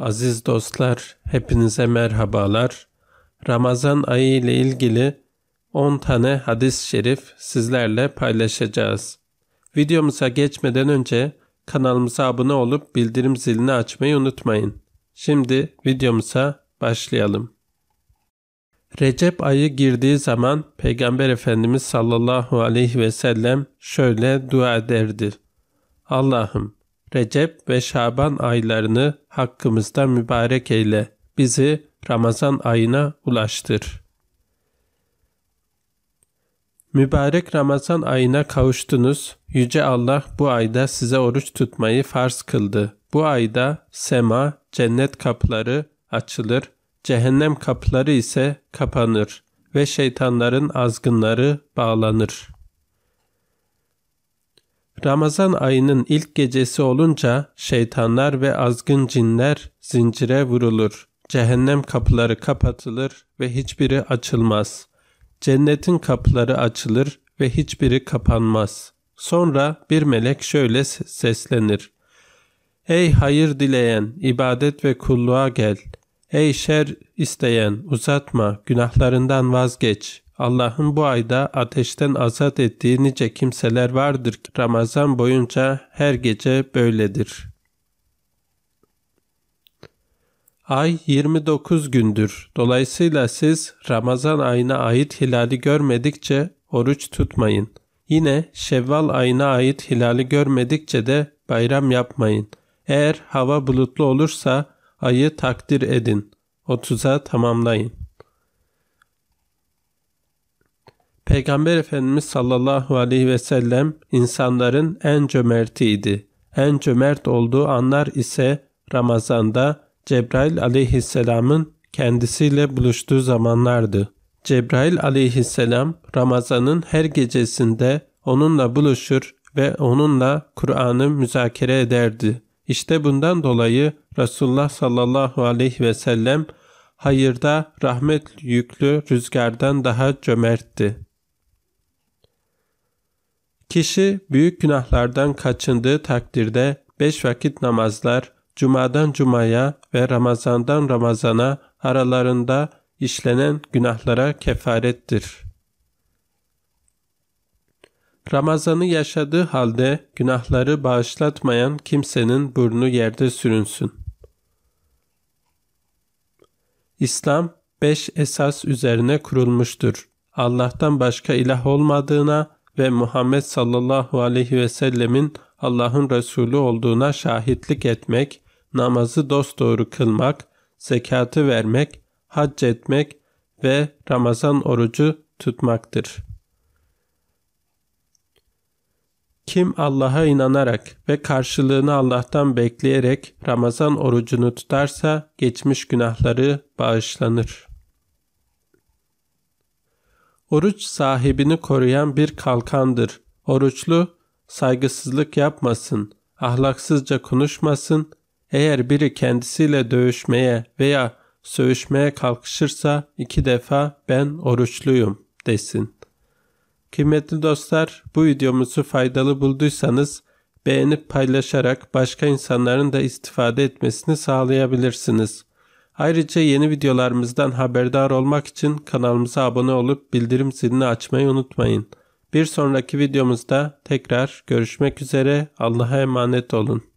Aziz dostlar, hepinize merhabalar. Ramazan ayı ile ilgili 10 tane hadis-i şerif sizlerle paylaşacağız. Videomuza geçmeden önce kanalımıza abone olup bildirim zilini açmayı unutmayın. Şimdi videomuza başlayalım. Recep ayı girdiği zaman Peygamber Efendimiz sallallahu aleyhi ve sellem şöyle dua ederdi. Allah'ım Recep ve Şaban aylarını hakkımızda mübarek eyle. Bizi Ramazan ayına ulaştır. Mübarek Ramazan ayına kavuştunuz. Yüce Allah bu ayda size oruç tutmayı farz kıldı. Bu ayda sema, cennet kapıları açılır, cehennem kapıları ise kapanır ve şeytanların azgınları bağlanır.'' Ramazan ayının ilk gecesi olunca şeytanlar ve azgın cinler zincire vurulur. Cehennem kapıları kapatılır ve hiçbiri açılmaz. Cennetin kapıları açılır ve hiçbiri kapanmaz. Sonra bir melek şöyle seslenir. Ey hayır dileyen, ibadet ve kulluğa gel. Ey şer isteyen, uzatma, günahlarından vazgeç. Allah'ın bu ayda ateşten azat ettiği nice kimseler vardır ki Ramazan boyunca her gece böyledir. Ay 29 gündür. Dolayısıyla siz Ramazan ayına ait hilali görmedikçe oruç tutmayın. Yine Şevval ayına ait hilali görmedikçe de bayram yapmayın. Eğer hava bulutlu olursa ayı takdir edin. 30'a tamamlayın. Peygamber Efendimiz sallallahu aleyhi ve sellem insanların en cömertiydi. En cömert olduğu anlar ise Ramazan'da Cebrail aleyhisselamın kendisiyle buluştuğu zamanlardı. Cebrail aleyhisselam Ramazan'ın her gecesinde onunla buluşur ve onunla Kur'an'ı müzakere ederdi. İşte bundan dolayı Resulullah sallallahu aleyhi ve sellem hayırda rahmet yüklü rüzgardan daha cömertti. Kişi büyük günahlardan kaçındığı takdirde beş vakit namazlar, cumadan cumaya ve ramazandan ramazana aralarında işlenen günahlara kefarettir. Ramazanı yaşadığı halde günahları bağışlatmayan kimsenin burnu yerde sürünsün. İslam beş esas üzerine kurulmuştur. Allah'tan başka ilah olmadığına, ve Muhammed sallallahu aleyhi ve sellemin Allah'ın Resulü olduğuna şahitlik etmek, namazı dosdoğru kılmak, zekatı vermek, hac etmek ve Ramazan orucu tutmaktır. Kim Allah'a inanarak ve karşılığını Allah'tan bekleyerek Ramazan orucunu tutarsa geçmiş günahları bağışlanır. Oruç sahibini koruyan bir kalkandır. Oruçlu saygısızlık yapmasın, ahlaksızca konuşmasın. Eğer biri kendisiyle dövüşmeye veya sövüşmeye kalkışırsa iki defa ben oruçluyum desin. Kıymetli dostlar bu videomuzu faydalı bulduysanız beğenip paylaşarak başka insanların da istifade etmesini sağlayabilirsiniz. Ayrıca yeni videolarımızdan haberdar olmak için kanalımıza abone olup bildirim zilini açmayı unutmayın. Bir sonraki videomuzda tekrar görüşmek üzere Allah'a emanet olun.